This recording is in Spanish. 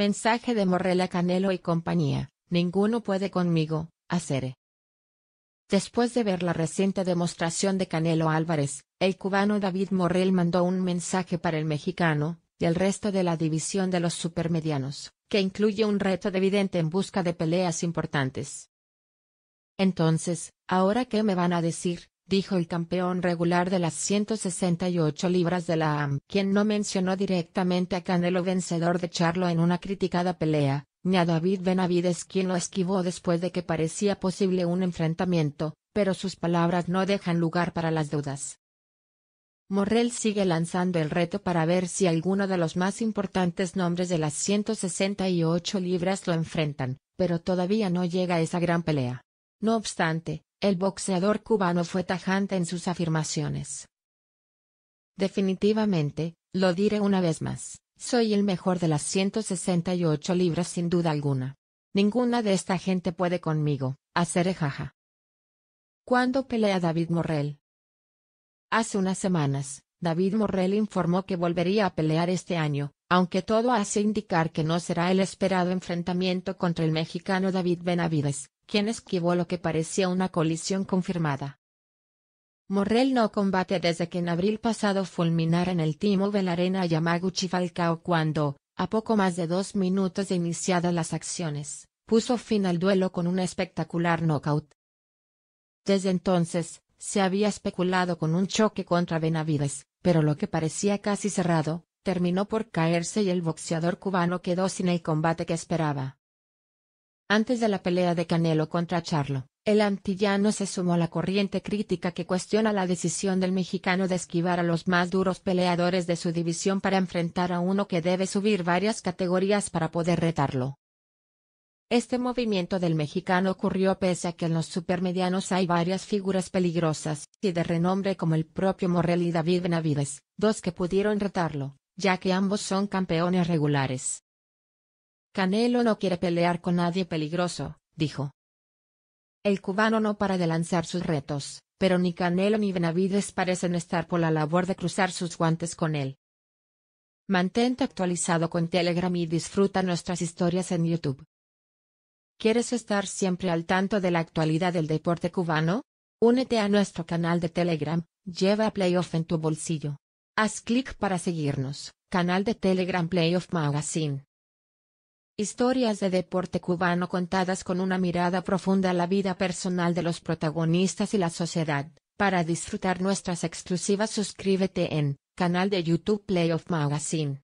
Mensaje de a Canelo y compañía, ninguno puede conmigo, hacer. Después de ver la reciente demostración de Canelo Álvarez, el cubano David Morrell mandó un mensaje para el mexicano, y el resto de la división de los supermedianos, que incluye un reto de evidente en busca de peleas importantes. Entonces, ¿ahora qué me van a decir? dijo el campeón regular de las 168 libras de la AM, quien no mencionó directamente a Canelo vencedor de Charlo en una criticada pelea, ni a David Benavides quien lo esquivó después de que parecía posible un enfrentamiento, pero sus palabras no dejan lugar para las dudas. Morrell sigue lanzando el reto para ver si alguno de los más importantes nombres de las 168 libras lo enfrentan, pero todavía no llega a esa gran pelea. No obstante, el boxeador cubano fue tajante en sus afirmaciones. Definitivamente, lo diré una vez más, soy el mejor de las 168 libras sin duda alguna. Ninguna de esta gente puede conmigo, hacer jaja. ¿Cuándo pelea David Morrell? Hace unas semanas, David Morrell informó que volvería a pelear este año, aunque todo hace indicar que no será el esperado enfrentamiento contra el mexicano David Benavides, quien esquivó lo que parecía una colisión confirmada. Morrell no combate desde que en abril pasado fulminara en el timo de la arena a Yamaguchi Falcao cuando, a poco más de dos minutos de iniciadas las acciones, puso fin al duelo con un espectacular knockout. Desde entonces, se había especulado con un choque contra Benavides, pero lo que parecía casi cerrado, terminó por caerse y el boxeador cubano quedó sin el combate que esperaba. Antes de la pelea de Canelo contra Charlo, el antillano se sumó a la corriente crítica que cuestiona la decisión del mexicano de esquivar a los más duros peleadores de su división para enfrentar a uno que debe subir varias categorías para poder retarlo. Este movimiento del mexicano ocurrió pese a que en los supermedianos hay varias figuras peligrosas y de renombre como el propio Morrell y David Benavides, dos que pudieron retarlo, ya que ambos son campeones regulares. Canelo no quiere pelear con nadie peligroso, dijo. El cubano no para de lanzar sus retos, pero ni Canelo ni Benavides parecen estar por la labor de cruzar sus guantes con él. Mantente actualizado con Telegram y disfruta nuestras historias en YouTube. ¿Quieres estar siempre al tanto de la actualidad del deporte cubano? Únete a nuestro canal de Telegram, lleva Playoff en tu bolsillo. Haz clic para seguirnos, canal de Telegram Playoff Magazine. Historias de deporte cubano contadas con una mirada profunda a la vida personal de los protagonistas y la sociedad. Para disfrutar nuestras exclusivas suscríbete en, canal de YouTube Playoff Magazine.